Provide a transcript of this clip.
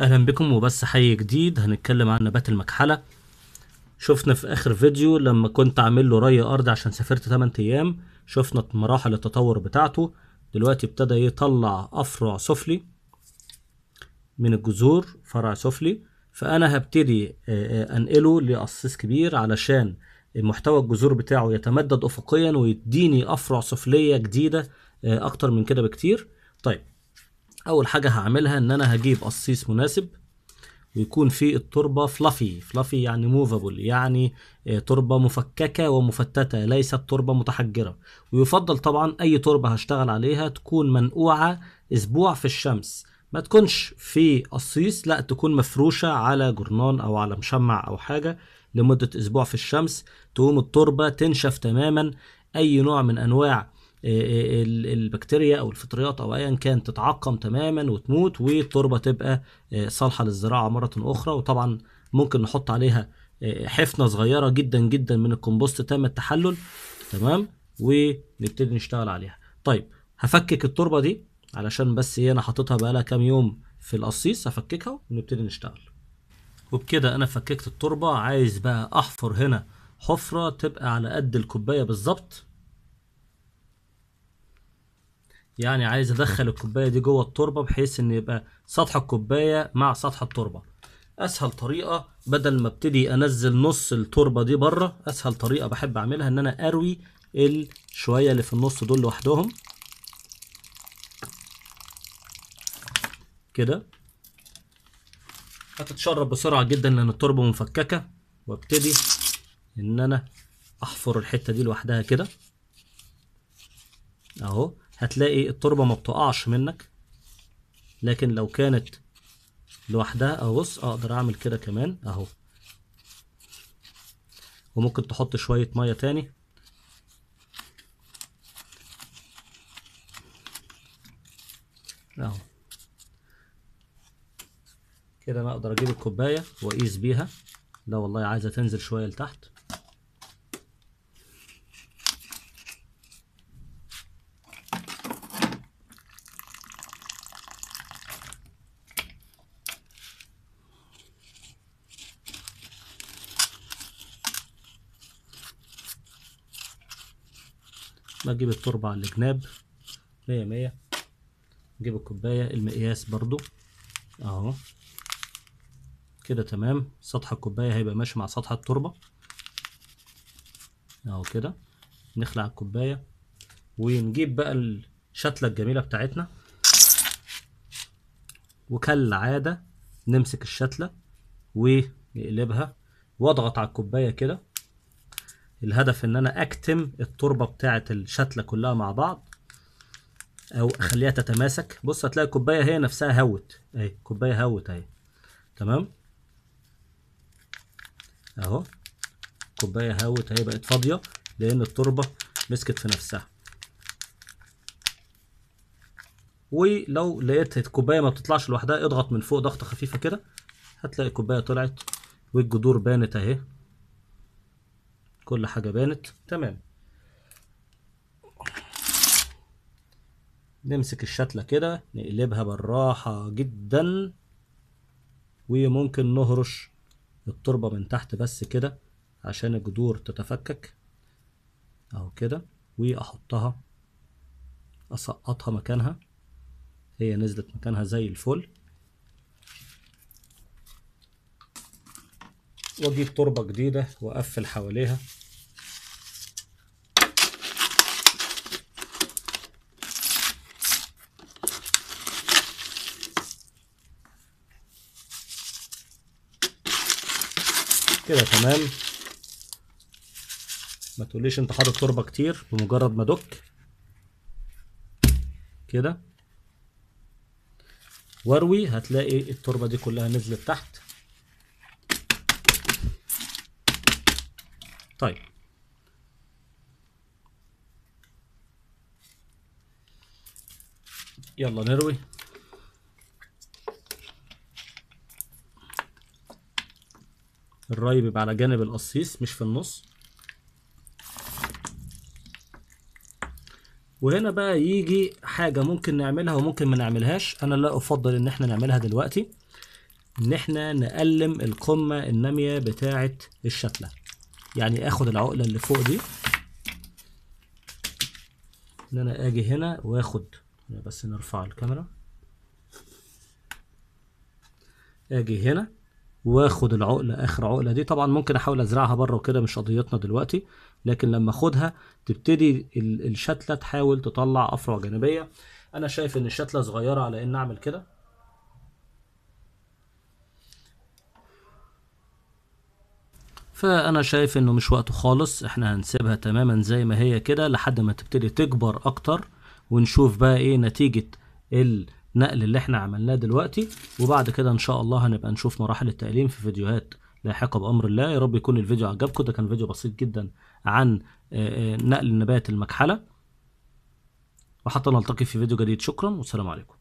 اهلا بكم وبس حي جديد هنتكلم عن نبات المكحله شفنا في اخر فيديو لما كنت عامل له ري ارض عشان سافرت 8 ايام شفنا مراحل التطور بتاعته دلوقتي ابتدى يطلع افرع سفلي من الجذور فرع سفلي فانا هبتدي آه، آه، انقله لقصيص كبير علشان محتوى الجذور بتاعه يتمدد افقيا ويديني افرع سفليه جديده آه، اكتر من كده بكتير طيب اول حاجه هعملها ان انا هجيب قصيص مناسب ويكون في التربة فلافي فلافي يعني موفابل يعني آه، تربة مفككة ومفتتة ليست تربة متحجرة ويفضل طبعا أي تربة هشتغل عليها تكون منقوعة أسبوع في الشمس ما تكونش في قصيص لا تكون مفروشة على جرنان أو على مشمع أو حاجة لمدة أسبوع في الشمس تقوم التربة تنشف تماما أي نوع من أنواع إيه، إيه، إيه، البكتيريا او الفطريات او ايا كان تتعقم تماما وتموت والتربه تبقى صالحه للزراعه مره اخرى وطبعا ممكن نحط عليها حفنه صغيره جدا جدا من الكومبوست تم التحلل تمام ونبتدي نشتغل عليها طيب هفكك التربه دي علشان بس هي انا حاططها بقالها كام يوم في القصيص هفككها ونبتدي نشتغل وبكده انا فككت التربه عايز بقى احفر هنا حفره تبقى على قد الكوبايه بالظبط يعني عايز ادخل الكوبايه دي جوه التربه بحيث ان يبقى سطح الكوبايه مع سطح التربه اسهل طريقه بدل ما ابتدي انزل نص التربه دي بره اسهل طريقه بحب اعملها ان انا اروي الشويه اللي في النص دول لوحدهم كده هتتشرب بسرعه جدا لان التربه مفككه وابتدي ان انا احفر الحته دي لوحدها كده اهو هتلاقي التربة ما بتقعش منك لكن لو كانت لوحدها اهو بص اقدر اعمل كده كمان اهو وممكن تحط شوية مية تاني اهو كده انا اقدر اجيب الكوباية واقيس بيها لو والله عايزة تنزل شوية لتحت بجيب التربة على الجناب مية مية نجيب الكوباية المقياس برضو اهو كده تمام سطح الكوباية هيبقى ماشي مع سطح التربة اهو كده نخلع الكوباية ونجيب بقى الشتلة الجميلة بتاعتنا وكالعادة نمسك الشتلة ونقلبها واضغط على الكوباية كده الهدف ان انا اكتم التربه بتاعه الشتله كلها مع بعض او اخليها تتماسك بص هتلاقي الكوبايه هي نفسها هوت اهي الكوبايه هوت اهي تمام اهو الكوبايه هوت اهي بقت فاضيه لان التربه مسكت في نفسها ولو لقيت الكوبايه ما بتطلعش لوحدها اضغط من فوق ضغطه خفيفه كده هتلاقي الكوبايه طلعت والجذور بانت اهي كل حاجة بانت تمام نمسك الشتلة كده نقلبها بالراحة جدا وممكن نهرش التربة من تحت بس كده عشان الجذور تتفكك اهو كده واحطها اسقطها مكانها هي نزلت مكانها زي الفل واجيب تربة جديدة واقفل حواليها كده تمام ما تقوليش انت حاطط تربه كتير بمجرد ما دك كده واروي هتلاقي التربه دي كلها نزلت تحت طيب يلا نروي الراي بيبقى على جانب القصيص مش في النص وهنا بقى يجي حاجة ممكن نعملها وممكن ما نعملهاش انا لا افضل ان احنا نعملها دلوقتي ان احنا نقلم القمة النامية بتاعة الشتلة يعني اخد العقلة اللي فوق دي ان انا اجي هنا واخد بس نرفع الكاميرا اجي هنا واخد العقله اخر عقله دي طبعا ممكن احاول ازرعها بره وكده مش قضيتنا دلوقتي لكن لما اخدها تبتدي الشتله تحاول تطلع افرع جانبيه انا شايف ان الشتله صغيره على ان اعمل كده فانا شايف انه مش وقته خالص احنا هنسيبها تماما زي ما هي كده لحد ما تبتدي تكبر اكتر ونشوف بقى ايه نتيجه نقل اللي احنا عملناه دلوقتي وبعد كده ان شاء الله هنبقى نشوف مراحل التقليم في فيديوهات لاحقه بامر الله يا رب يكون الفيديو عجبكم ده كان فيديو بسيط جدا عن آه، آه، نقل النبات المكحله وحتى نلتقي في فيديو جديد شكرا والسلام عليكم